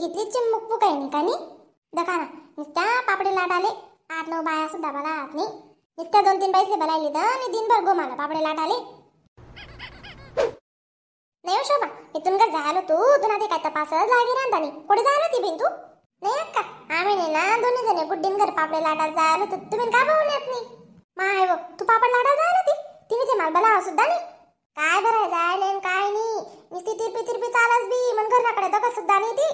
सुट्टी घेतली चिमुकपू काही नाही का नी दखा ना नुसत्या पापडे लाट आले आठ नऊ बाया सुद्धा मला आत नी नुसत्या दोन तीन पैसे बलायली तर आणि दिनभर गोमाला पापडे लाट आले नाही हो शोभा इथून का झालो तू तुला ते काय तपास लागे ना दानी कुठे जायला होती बिन तू नाही अक्का आम्ही नाही ना दोन्ही जण गुड्डीन घर पापडे लाटायला जायला होतो तुम्ही का पाहून येत नाही माय बघ तू पापड लाटायला जायला ती तिने ते माल बलावा सुद्धा नाही काय बरं जायला काय नाही मी ती तिरपी तिरपी चालच बी मन घरनाकडे दगत सुद्धा नाही ती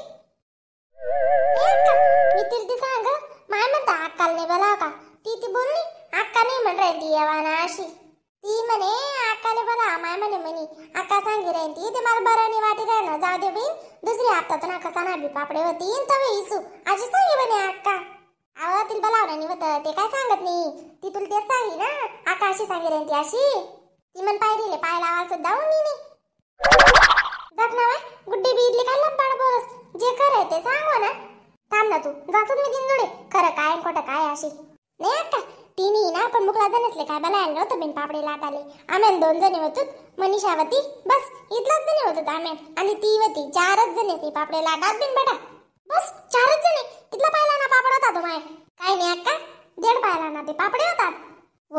मी तिला सांग माय म्हणता अक्काल नाही बोलाव का ती ती बोलली अक्का ने म्हण राहिली यवाना अशी ती म्हणे अक्काले बोला माय म्हणे म्हणे अक्का सांगी राहीन ती ते मला बरं नाही वाटी राहिलं जाऊ दे बहीण दुसरी हप्तातून अक्का सांगा बी पापडे होती तवे इसू आजी सांगी म्हणे अक्का अहो तिला बोलावलं नाही होतं ते काय सांगत नाही ती तुला तेच सांगी ना अक्का अशी सांगी राहीन ती अशी ती म्हण पायरीले पाय लावायचं जाऊन नाही जात ना वय गुड्डी बी इडली खाल्लं बोलस जे खरं ते सांग ना थांब ना तू जातच मी दिन खरं काय खोटं काय अशी नाही अक्का तिने ना पण मुकला नसले काय मला आणलं होतं बिन पापडे लाटाले आमेन आम्ही दोन जणी होतो मनीषावती बस इथलाच जणी होतो आम्ही आणि ती होती चारच जणी ती पापडे लाटात बिन बेटा बस चारच जणी इथला पाहिला ना पापड होता तो माय काय नाही अक्का देड पाहिला ना ते पापडे होतात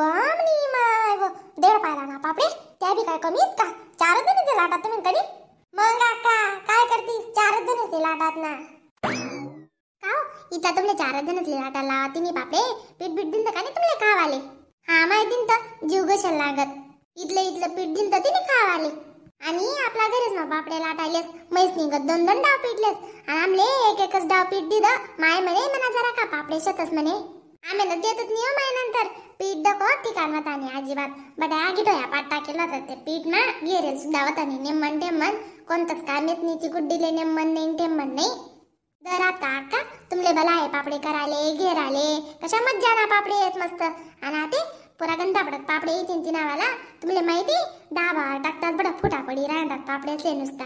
वामनी माय व देड पाहिला ना पापडे त्या बी काय कमी का चारच जणी ते लाटात तुम्ही कधी मग अक्का काय करतीस चार जण असते लाटात ना काव हो? इथं तुमले चार जण असले लाटाला तिने बापे पीठ पीठ दिन का तुमले खाव आले हा माहिती दिन तर जीव घशाल लागत इथलं इथलं पीठ दिन तर तिने खाव आले आणि आपला घरीच ना बापडे लाटायलेस मैस निघत दोन दोन डाव पिटलेस आणि आमले एक एकच डाव पीठ दिद माय म्हणे म्हणा जरा का पापडे शतच म्हणे आम्ही ना देतच नाही माय नंतर पीठ दको ठिकाण होता आणि अजिबात बट आगी डोया पाट टाकेला होता ते पीठ ना गेरेल सुद्धा होता आणि नेमन टेमन कोणतंच काम येत नाही ती गुड्डीले नेमन नाही टेमन नाही दर आता का तुमले भला आहे पापडे कराले घेराले कशा मज्जा ना पापडे येत मस्त आणि ते पुरा गंदा पडत पापडे येतील नावाला तुमले माहिती दाबा टाकतात बड फुटापडी राहतात पापड्याचे नुसता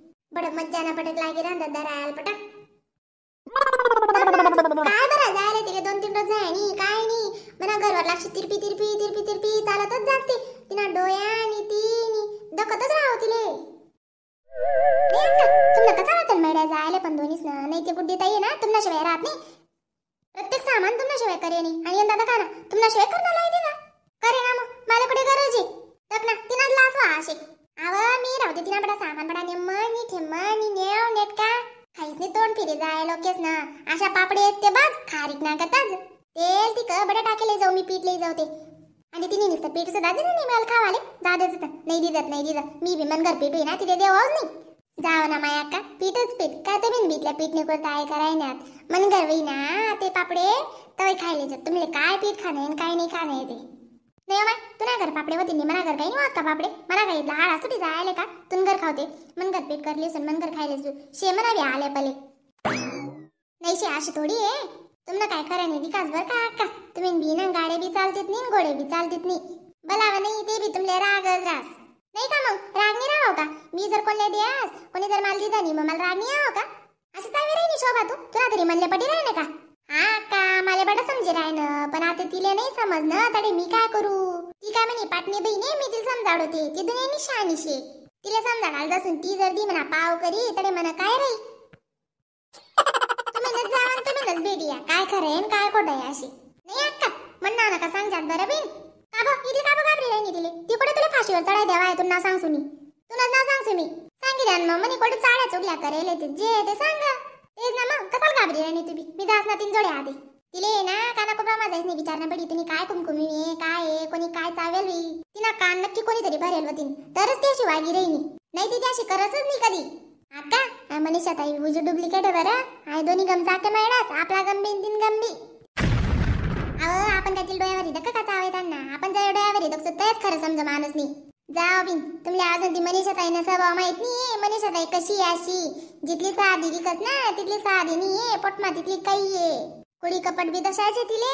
बडक मज्जाना पटक लागे रांधा दरा आयाल पटक काय बरं जायला तिला दोन तीन रोज जाय नी काय नी मना घरवर लागशी तिरपी तिरपी तिरपी तिरपी चालतच जाते तिना डोया आणि तिनी दकतच राहो तिले तुम्हाला कसं राहतं मेड्या जायला पण दोन्हीच ना नाही ते गुड्डी ताई ना तुम्हाला शिवाय राहत नाही प्रत्येक सामान तुम्हाला शिवाय करेनी आणि यंदा दादा ना तुम्हाला शिवाय करणार नाही ना करे ना मग माझ्याकडे गरज आहे तर ना तिनाच लाच वा अशी अव मी राहू देते बडा सामान बडा निम्म नी ठेम्म नेव नेटका खाईस तोंड फिरे जाय लोकेस ना अशा पापडे ते बस खारीक ना गतज तेल तिक बडा टाकेले जाऊ मी पीठ लई जाऊ ते आणि तिने नुसतं पीठ सुद्धा दिलं नाही मला खावाले जा देत नाही दिलं नाही दिलं मी बी मन घर पीठ ना तिथे देवाच नाही जाव ना माया का पीठच पीठ काय तुम्ही बीतल्या पीठ नाही काय कराय करायण्यात मन घर ना ते पापडे तवे खायले जात तुम्ही काय पीठ खाणे काय नाही खाणे ते नाही माय तू नाही घर पापडे वतीने मना घर काही का पापडे मला काही हाडा सुटी जायले का तुन घर खावते घर पेट करले सन मनगर खायले शे मना बी आले पले नाही शे अशी थोडी आहे तुम्हाला काय खरं नाही विकास बर का अक्का तुम्ही बी ना गाडे बी चालतेत नी घोडे बी चालतेत नी बलावा नाही ते बी तुमले राग रास नाही का मग राग नाही राहो का मी जर कोणले दियास कोणी जर माल दिदा नाही मग मला राग नाही आहो का असं चालवे राहिली शोभा तू तुला तरी मनले पटी राहिले का मला पण आता तिला नाही समजन तरी मी काय करू ती काय म्हणे पाटणी बहीण मी तिला समजावड होते ती दोन्ही शे तिला समजावायला जसून ती जर दी म्हणा पाव करी तडे म्हणा काय रे तुम्ही जावा तुम्ही भेटिया काय खरं काय खोटं अशी नाही अक्का ना का सांगतात बरं का बघ ती तुला फाशीवर ना चुकल्या ते जे ते सांगा तिथं असला तीन जोड्या आधी तिले ना काना कोपरा माझाच नाही विचारणं पडी तिने काय कुमकुमी आहे काय आहे कोणी काय चावेल वी तिना कान नक्की कोणीतरी भरेल वतीन तरच त्याशी वागी राहिनी नाही ती त्याशी करतच नाही कधी आता मनीषा ताई उजू डुप्लिकेट बरं आय दोन्ही गम जाते मॅडाच आपला गम बिन तीन गंबी अहो आपण त्यातील डोळ्यावर येतं का चावे त्यांना आपण जर डोळ्यावर येतो तेच खरं समजा माणूस नाही जाओ बिन तुम्हाला अजून ती मनीषा ताई ना स्वभाव माहित नाही मनीषा ताई कशी अशी जितली साधी विकत ना तिथली साधी दिनी ये पटमा तिथली काही ये कोळी कपट बी दशायचे तिले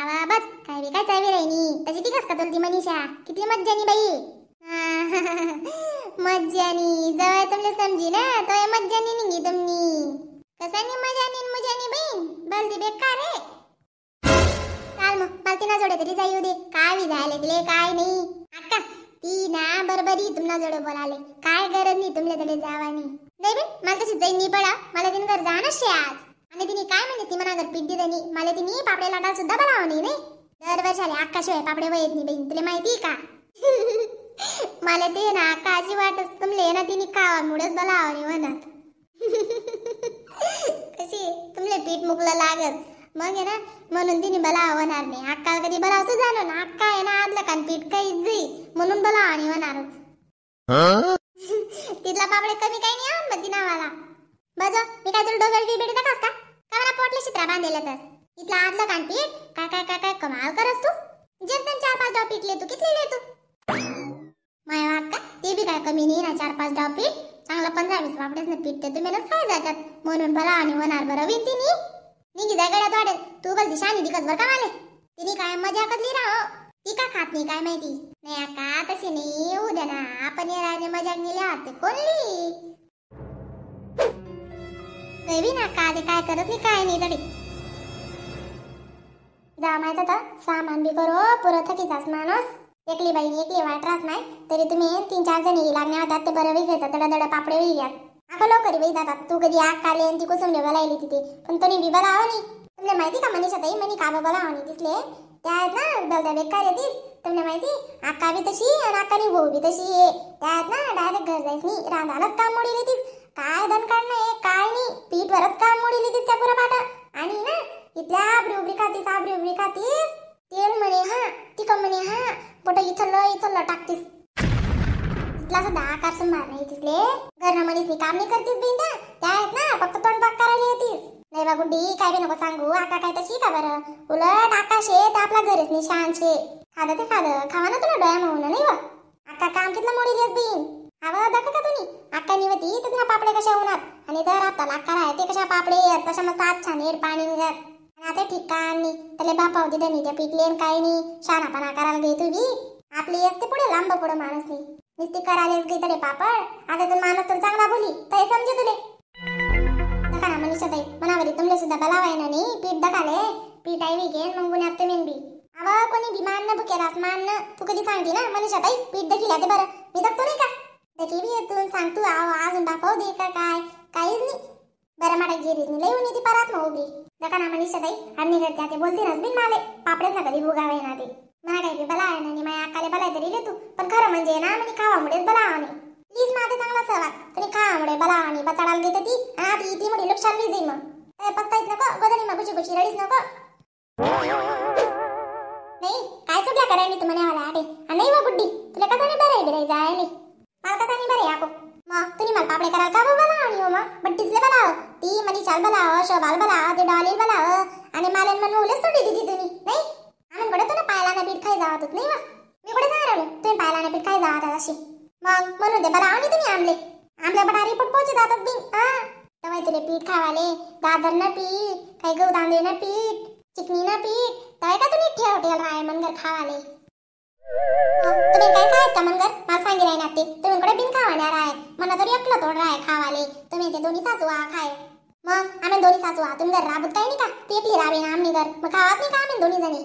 आवा बस काय बी काय चावी राहिनी तशी कस का ती मनीषा किती मज्जानी बाई मज्जानी जवळ तुमले समजी ना तो मज्जानी निघी तुमनी कसानी मजानी मजानी बहीण बलदी बेकार रे काल मग बलती ना जोडे तरी जाऊ दे काय विधायला तिले काय नाही अक्का ती ना बरबरी तुमना जड बोलाले काय गरज नाही तुमच्याकडे तडे जावानी नाही बिन मला तशी जाईन नाही पडा मला तिने घर जाणच शे आज आणि तिने काय म्हणते ती मनागर पीठ दिली मला तिने पापडे लाटा सुद्धा बनावं नाही नाही दर वर्षाला आकाशिवाय पापडे वयत नाही बहीण तुला माहिती का मला ते ना काजी वाटच तुमले ना तिने मुडस बलावणी म्हणत कशी तुमले पीठ मुकलं लागत मग ना म्हणून तिने मला आवणार नाही अक्का कधी बला असं ना अक्का आहे ना आदला कान पीठ काहीच जाई म्हणून बला आणि होणार तिथला पापडे कमी काही नाही आण बदी नावाला बज मी काय तुला डोबल बिबडी दाखवस का का मला पोटले चित्रा बांधलेलं तर इथला आदलं कान पीठ काय काय काय काय कमाल करस तू जेमतेम चार पाच डाव पीठ लेतो किती लेतो माय अक्का ते बी काय कमी नाही ना चार पाच डाव पीठ चांगला पंधरा वीस ना पीठ ते तुम्ही काय जातात म्हणून बला आणि होणार बरं विनती नाही निघी जाय गड्या तोडेल तू बोलती शानी दिकस बर वाले तिनी काय मजा करली राहो ती का खात नाही काय माहिती नाही आका तशी नाही उद्या ना आपण या राजे मजाक नेली आहात कोणली देवी ना का काय करत नाही काय नाही दडी जा माहित आता सामान बी करो पुरं थकीचाच माणूस एकली बाई एकली वाटरास नाही तरी तुम्ही तीन चार जणी लागण्या होतात ते बरं वेगळे दडा दडा पापडे विकतात अगं लवकर बाई दादा तू कधी आग काढली आणि ती कोसमने बोलायली तिथे पण तरी बी बरा नाही तुमला माहिती का मनीषा ताई मनी का बाबा लावणी दिसले त्या आहेत ना बलदा बेकार येतीस तुमने माहिती आका बी तशी आणि आकानी भाऊ बी तशी आहे त्या आहेत ना डायरेक्ट घर जायच नाही रांधालाच काम मोडी येतीस काय दणकाड नाही काय नाही पीठ वरच काम मोडी येतीस त्या पुरा पाटा आणि ना इथल्या आबरी उबरी खातीस आबरी उबरी खातीस तेल म्हणे हा तिकं म्हणे हा बट इथं लय इथं ल टाकतीस घातला सुद्धा आकाशून मार नाही तिसले घरामध्ये मी काम नाही करतीस बिंदा त्या आहेत ना फक्त पाक करायला येतीस नाही बा गुड्डी काय बी नको सांगू आका काय तशी का बरं उलट आकाश आहे तर आपला घरच नाही शान शे खाद ते खाद खावा ना तुला डोळ्या म्हणून नाही बा आका काम कितला मोडी घेस बिन आवा दाखव का तुम्ही आका निवती तर तुला पापडे कशा होणार आणि तर आता लाकार आहे ते कशा पापडे येत कशा मस्त आज छान येत पाणी निघत आता ठिकाणी त्याला बापा होती धनी त्या पिकले काय नाही शानापणा आकाराला घेतो बी आपली असते पुढे लांब पुढे माणूस नाही नुसती करायलाच गई तडे पापड आता तर मानस तर चांगला बोली तय समजे तुले दका ना मनीषा ताई मनावरी तुमले सुद्धा बलाव आहे ना नी पीठ दकाले पीठ आहे विघेन मग गुन्ह्यात तुम्ही बी अव कोणी बी मान भुके रास मान तू कधी सांगते ना मनीषा ताई पीठ दखिला लाते बरं मी दखतो नाही का दखी बी येतून सांग तू आव अजून दाखव दे का काय काहीच नाही बरं माडा गेरीच नाही लई उन्ही ती परात मग उभी दका ना मनीषा ताई आणि करते ते बोलते रसबीन माले पापडेच ना कधी भोगावे ना ते मला काही बला म्हणजे ना म्हणजे बला बलावानी प्लीज माझे चांगला सवा तरी खावामुळे बलावानी बचाडाल देते ती आधी ती म्हणजे नुकसान बी जाईल मग पत्तायच नको गोदरी मग गुची गुची रडीच नको नाही काय चुकल्या मी तुम्हाला आला अरे नाही मग बुड्डी तुला कसं नाही बरे आहे बिराई जायले मला कसं नाही बरे आहे मग तुम्ही मला पापडे कराल का बला आणि हो मग बट्टीसले बलाव हो. ती चाल बलाव हो, शोभाल बलाव ते हो, डॉलील बलाव आणि मालन म्हणून उलच सोडली दिली तुम्ही नाही आम्ही पडतो ना पायला ना बीट खाई जावा नाही मग मी कुठे जाणार आलो तुम्ही पाहायला नाही काय जावा दादाशी मग म्हणून दे बरं आणि तुम्ही आणले आमल्या बडा रिपोर्ट पोहोचे जातात बी हा तवाय तुले पीठ खावाले दादर ना पीठ काही गहू दांदे ना पीठ चिकनी ना पीठ तवाय का तुम्ही ठेव ठेव राय मनगर खावाले तुम्ही काय काय का मनगर मला सांगे राय ना ते तुम्ही कडे बिन खावणार आहे मला तरी एकलं तोड राय खावाले तुम्ही ते दोन्ही सासू आ खाय मग आम्ही दोन्ही सासू आ तुम्ही घर राबत काही नाही का ते एकली राबे ना आम्ही घर मग खावत नाही का आम्ही दोन्ही जणी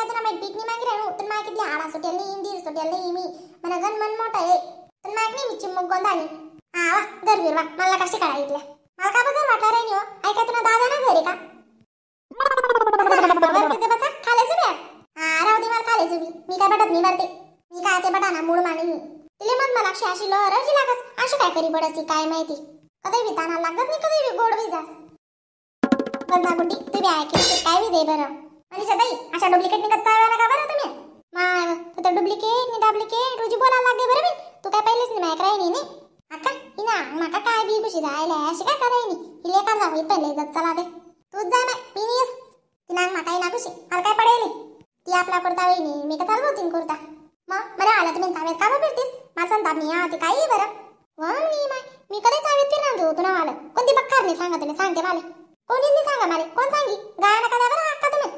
ಆಳ ಸುಟಿಯಲ್ಲಿ ಇಂದೀರ್ ಸುಟಿಯಲ್ಲಿ ಇಮಿ ಮನಗನ್ ಮನ್ ಮೋಟ ಏ पण माहित चिमुक गोंद आवा गरबीर मला कशी काढायला इथल्या मला का बघा वाटणार आहे नियो ऐका तुना दादा ना घरी का वर तिथे बसा दे मला खाली मी काय बटत मी काय ते बटाना मूळ माने मी तिले मला अशी अशी लागस अशी काय करी पडती काय माहिती कधी बी ताना लागत नाही कधी गोड बी जास बस ना काय दे अशा डुप्लिकेट निघत का बरं तुम्ही मा तू डुप्लिकेट नि डाप्लिकेट रोज बोला लागले बरं मी तू काय पहिलेच नाही माहिती राहिली नाही आता हिना माका काय बी खुशी जायला अशी काय करायनी हिले का जाऊ इथं लय जग चला दे तूच जा ना मी नाही ती नाग माका ना खुशी मला काय पडेल ती आपला कुर्ता वहिनी मी का चालू तीन कुर्ता मग मला आला तुम्ही चावेत का फिरतीस माझा संताप मी हा ते काही बरं वा मी माय मी कधी चावेत फिरणार तू तुला आलं कोणती बक्कार नाही सांगा तुम्ही सांगते मला कोणी सांगा मला कोण सांगी गायना का बरं हक्का तुम्ही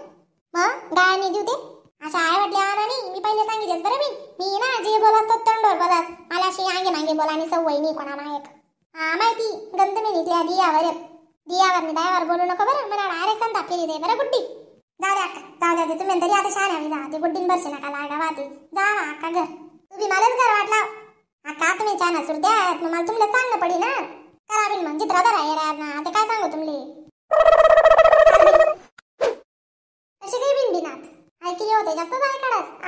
मग गायनी देऊ दे अशा आहे वाटल्या मी पहिले सांगितलं बरं मी मी ना जे बोलत तो तंडोर बोलत मला अशी आंगे मागे बोला आणि सवय नाही कोणा माहित हा माहिती गंध मी निघल्या दियावर दियावर मी दयावर बोलू नको बरं मला अरे संधा केली दे बरं गुड्डी जाऊ द्या जाऊ द्या तुम्ही तरी आता शान मी जा ते गुड्डीन बरसे नका लागा वाते जा ना अक्का घर तुम्ही मलाच घर वाटला अक्का तुम्ही छान सुरू द्या मला तुम्हाला चांगलं पडी ना करा बिन मग जित्रा धरा येणार ना आता काय सांगू तुमले 肥料でジャから